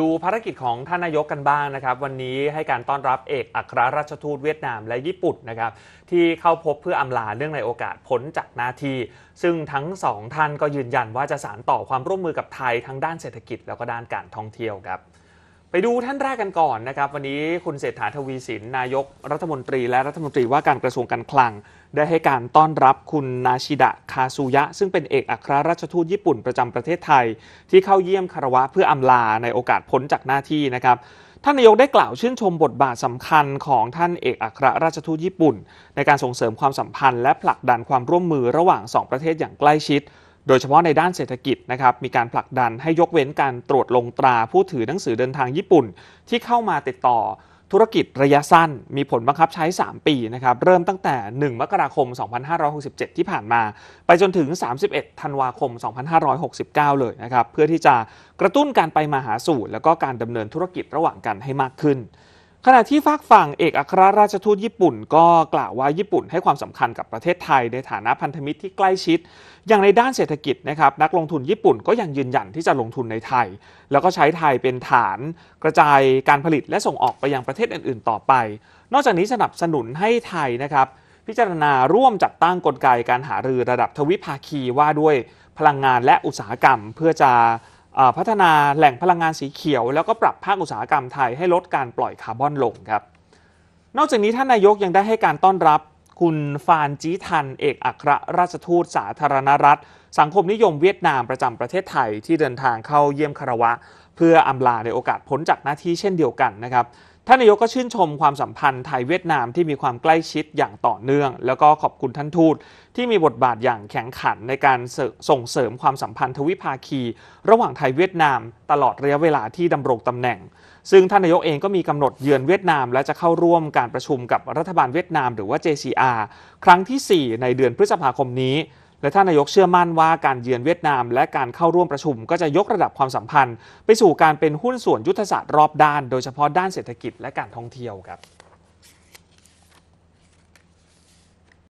ดูภารกิจของท่านนายกกันบ้างนะครับ วันนี้ให้การต้อนรับเอกอัครราชทูตเวียดนามและญี่ปุ่นนะครับ ที่เข้าพบเพื่ออำลาเรื่องในโอกาสพ้นจากนาที ซึ่งทั้งสองท่านก็ยืนยันว่าจะสานต่อความร่วมมือกับไทย ทั้งด้านเศรษฐกิจแล้วก็ด้านการท่องเที่ยวครับไปดูท่านแรกกันก่อนนะครับวันนี้คุณเศรษฐาทวีสินนายกรัฐมนตรีและรัฐมนตรีว่าการกระทรวงการคลัง ได้ให้การต้อนรับคุณนาชิดะคาซุยะ ซึ่งเป็นเอกอัครราชทูตญี่ปุ่นประจำประเทศไทย ที่เข้าเยี่ยมคารวะเพื่ออาลาในโอกาสพ้นจากหน้าที่นะครับท่านนายกได้กล่าวชื่นชมบทบาทสำคัญของท่านเอกอัครราชทูตญี่ปุ่น ในการส่งเสริมความสัมพันธ์และผลักดันความร่วมมือระหว่าง 2 ประเทศอย่างใกล้ชิดโดยเฉพาะในด้านเศรษฐกิจนะครับมีการผลักดันให้ยกเว้นการตรวจลงตราผู้ถือหนังสือเดินทางญี่ปุ่น ที่เข้ามาติดต่อธุรกิจระยะสั้น มีผลบังคับใช้ 3 ปีนะครับเริ่มตั้งแต่ 1 มกราคม 2567 ที่ผ่านมา ไปจนถึง 31 ธันวาคม 2569 เลยนะครับเพื่อที่จะกระตุ้นการไปมาหาสู่ แล้วก็การดำเนินธุรกิจระหว่างกันให้มากขึ้นขณะที่ฝากฝั่งเอกอัครราชทูตญี่ปุ่น ก็กล่าวว่าญี่ปุ่นให้ความสำคัญกับประเทศไทย ในฐานะพันธมิตรที่ใกล้ชิด อย่างในด้านเศรษฐกิจนะครับนักลงทุนญี่ปุ่นก็ยังยืนยันที่จะลงทุนในไทย แล้วก็ใช้ไทยเป็นฐาน กระจายการผลิตและส่งออกไปยังประเทศอื่นๆ ต่อไป นอกจากนี้สนับสนุนให้ไทยนะครับพิจารณาร่วมจัดตั้งกลไกการหารือระดับทวิภาคีว่าด้วยพลังงานและอุตสาหกรรมเพื่อจะพัฒนาแหล่งพลังงานสีเขียว แล้วก็ปรับภาคอุตสาหกรรมไทยให้ลดการปล่อยคาร์บอนลงครับ นอกจากนี้ท่านนายกยังได้ให้การต้อนรับคุณฟานจีทันเอกอัครราชทูตสาธารณรัฐสังคมนิยมเวียดนามประจำประเทศไทยที่เดินทางเข้าเยี่ยมคารวะ เพื่ออำลาในโอกาสพ้นจากหน้าที่เช่นเดียวกันนะครับท่านนายกก็ชื่นชมความสัมพันธ์ไทยเวียดนามที่มีความใกล้ชิดอย่างต่อเนื่อง แล้วก็ขอบคุณท่านทูตที่มีบทบาทอย่างแข็งขันในการส่งเสริมความสัมพันธ์ทวิภาคี ระหว่างไทยเวียดนามตลอดระยะเวลาที่ดำรงตำแหน่ง ซึ่งท่านนายกเองก็มีกำหนดเยือนเวียดนาม และจะเข้าร่วมการประชุมกับรัฐบาลเวียดนาม หรือว่า JCR ครั้งที่ 4 ในเดือนพฤษภาคมนี้และท่านนายกเชื่อมั่นว่าการเยือนเวียดนามและการเข้าร่วมประชุมก็จะยกระดับความสัมพันธ์ ไปสู่การเป็นหุ้นส่วนยุทธศาสตร์รอบด้านโดยเฉพาะด้านเศรษฐกิจและการท่องเที่ยวครับ